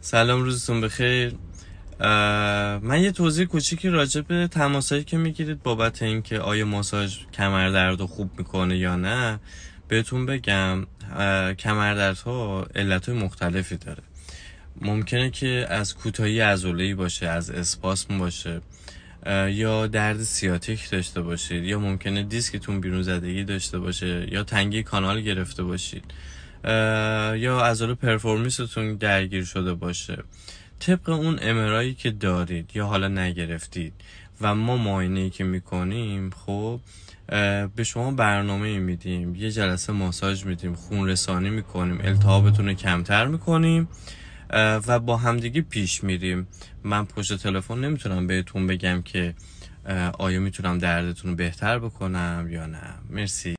سلام روزتون بخیر من یه توضیح کوچیکی راجع به تماسایی که میگیرید بابت اینکه آیا ماساژ کمردرد رو خوب میکنه یا نه بهتون بگم علت های مختلفی داره ممکنه که از کوتاهی عضله‌ای باشه از اسپاسم باشه یا درد سیاتیک داشته باشید یا ممکنه دیسکتون بیرون زدگی داشته باشه یا تنگی کانال گرفته باشید یا عضله پرفورمیستون درگیر شده باشه طبق اون امرایی که دارید یا حالا نگرفتید و ما معاینه که میکنیم خب به شما برنامه میدیم یه جلسه ماساژ میدیم خون رسانی میکنیم التهابتون رو کمتر میکنیم و با همدیگه پیش میریم من پشت تلفن نمیتونم بهتون بگم که آیا میتونم دردتون رو بهتر بکنم یا نه مرسی